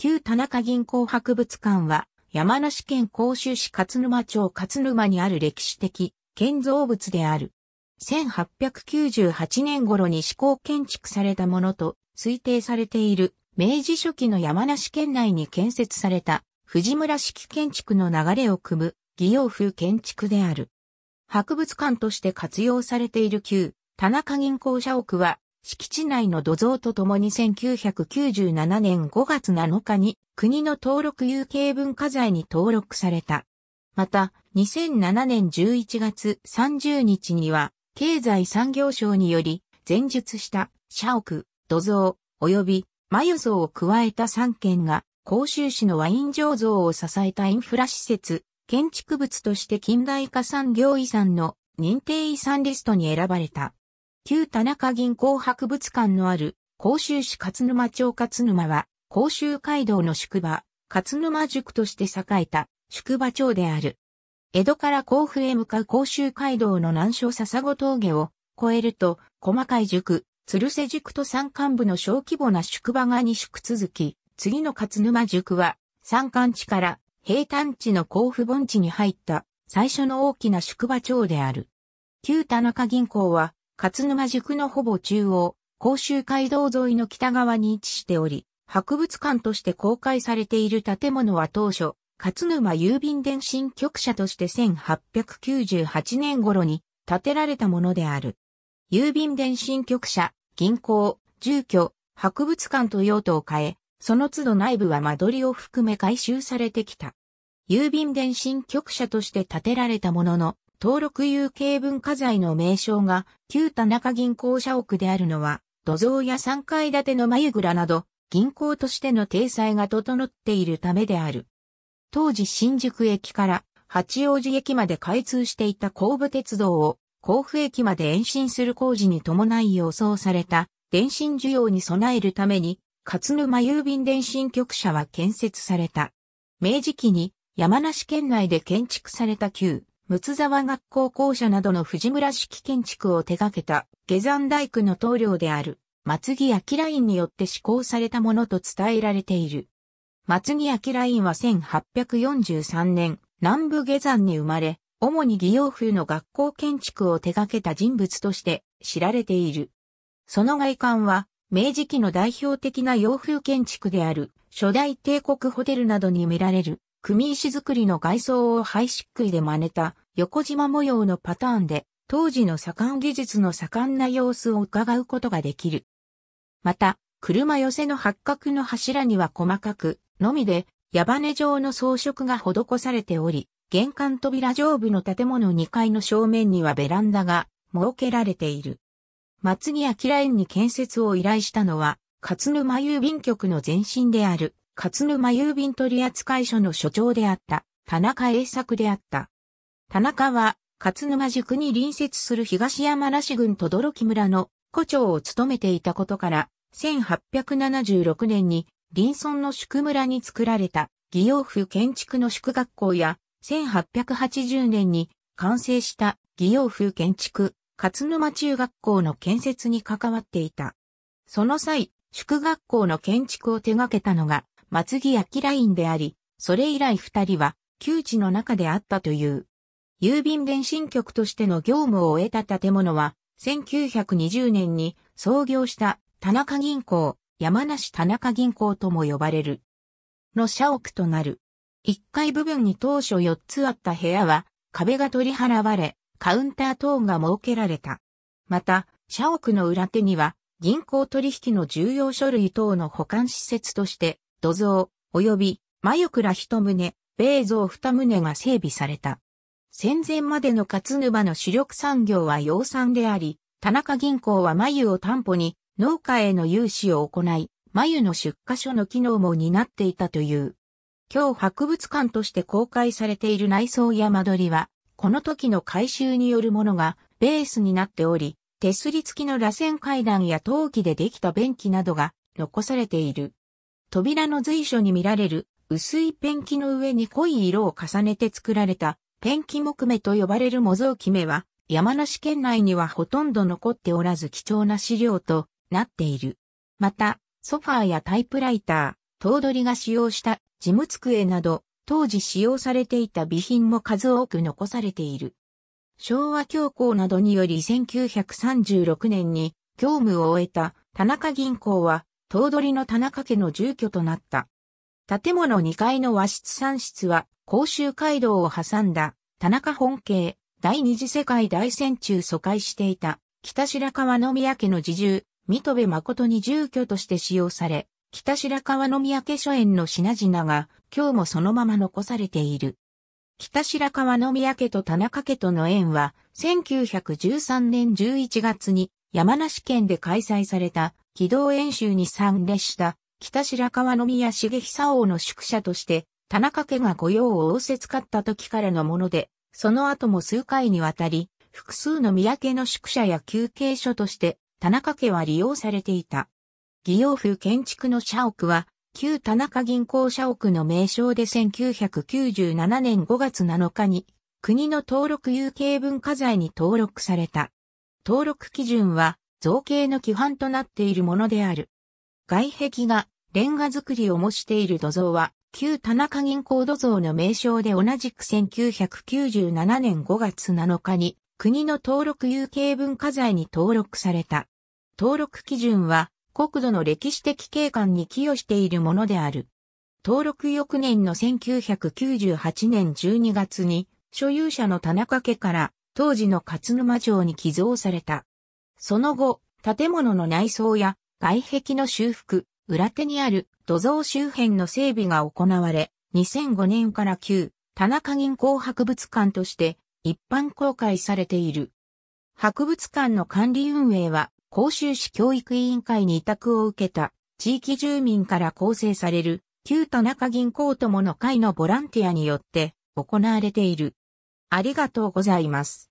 旧田中銀行博物館は、山梨県甲州市勝沼町勝沼にある歴史的建造物である。1898年頃に施行建築されたものと推定されている明治初期の山梨県内に建設された藤村式建築の流れを組む義陽風建築である。博物館として活用されている旧田中銀行社屋は敷地内の土蔵とともに1997年5月7日に国の登録有形文化財に登録された。また、2007年11月30日には、経済産業省により、前述した社屋、土蔵、及び眉像を加えた3件が、甲州市のワイン醸造を支えたインフラ施設、建築物として近代化産業遺産の認定遺産リストに選ばれた。旧田中銀行博物館のある、甲州市勝沼町勝沼は、甲州街道の宿場、勝沼塾として栄えた宿場町である。江戸から甲府へ向かう甲州街道の南小笹子峠を越えると、細かい塾、鶴瀬塾と山間部の小規模な宿場が2宿続き、次の勝沼塾は、山間地から平坦地の甲府盆地に入った最初の大きな宿場町である。旧田中銀行は勝沼塾のほぼ中央、甲州街道沿いの北側に位置しており、博物館として公開されている建物は当初、勝沼郵便電信局舎として1898年頃に建てられたものである。郵便電信局舎、銀行、住居、博物館と用途を変え、その都度内部は間取りを含め改修されてきた。郵便電信局舎として建てられたものの、登録有形文化財の名称が旧田中銀行社屋であるのは、土蔵や3階建ての眉蔵など、銀行としての体裁が整っているためである。当時新宿駅から八王子駅まで開通していた甲武鉄道を甲府駅まで延伸する工事に伴い予想された電信需要に備えるために勝沼郵便電信局舎は建設された。明治期に山梨県内で建築された旧睦沢学校校舎などの藤村式建築を手掛けた下山大工の棟梁である松木明ラインによって施行されたものと伝えられている。松木明ラインは1843年南部下山に生まれ、主に義洋風の学校建築を手掛けた人物として知られている。その外観は明治期の代表的な洋風建築である初代帝国ホテルなどに見られる組石作りの外装をッ漆喰で真似た横縞模様のパターンで、当時の左官技術の盛んな様子を伺うことができる。また、車寄せの八角の柱には細かく、のみで、矢羽状の装飾が施されており、玄関扉上部の建物2階の正面にはベランダが設けられている。松木明園に建設を依頼したのは、勝沼郵便局の前身である、勝沼郵便取扱所の所長であった、田中栄作であった。田中は、勝沼塾に隣接する東山梨郡等々力村の古町を務めていたことから、1876年に林村の宿村に作られた義陽府建築の宿学校や、1880年に完成した義陽府建築勝沼中学校の建設に関わっていた。その際、宿学校の建築を手掛けたのが松木明ラインであり、それ以来二人は、旧地の中であったという。郵便電信局としての業務を終えた建物は、1920年に創業した田中銀行、山梨田中銀行とも呼ばれる。の社屋となる。1階部分に当初4つあった部屋は、壁が取り払われ、カウンター等が設けられた。また、社屋の裏手には、銀行取引の重要書類等の保管施設として、土蔵、及び、真倉一棟、米蔵二棟が整備された。戦前までの勝沼の主力産業は養蚕であり、田中銀行は眉を担保に農家への融資を行い、眉の出荷所の機能も担っていたという。今日博物館として公開されている内装や間取りは、この時の改修によるものがベースになっており、手すり付きの螺旋階段や陶器でできた便器などが残されている。扉の随所に見られる薄いペンキの上に濃い色を重ねて作られたペンキ木目と呼ばれる模造木目は山梨県内にはほとんど残っておらず貴重な資料となっている。また、ソファーやタイプライター、頭取が使用した事務机など、当時使用されていた備品も数多く残されている。昭和教皇などにより1936年に業務を終えた田中銀行は頭取の田中家の住居となった。建物2階の和室3室は、甲州街道を挟んだ、田中本家、第二次世界大戦中疎開していた、北白川宮家の自住、水戸部誠に住居として使用され、北白川宮家初演の品々が、今日もそのまま残されている。北白川宮家と田中家との縁は、1913年11月に山梨県で開催された機動演習に参列した北白川宮重久王の宿舎として田中家が御用を仰せ使った時からのもので、その後も数回にわたり、複数の宮家の宿舎や休憩所として田中家は利用されていた。義用風建築の社屋は、旧田中銀行社屋の名称で1997年5月7日に国の登録有形文化財に登録された。登録基準は造形の規範となっているものである。外壁がレンガ造りを模している土蔵は、旧田中銀行土蔵の名称で同じく1997年5月7日に国の登録有形文化財に登録された。登録基準は国土の歴史的景観に寄与しているものである。登録翌年の1998年12月に所有者の田中家から当時の勝沼城に寄贈された。その後、建物の内装や外壁の修復、裏手にある土蔵周辺の整備が行われ、2005年から旧田中銀行博物館として一般公開されている。博物館の管理運営は、甲州市教育委員会に委託を受けた地域住民から構成される旧田中銀行友の会のボランティアによって行われている。ありがとうございます。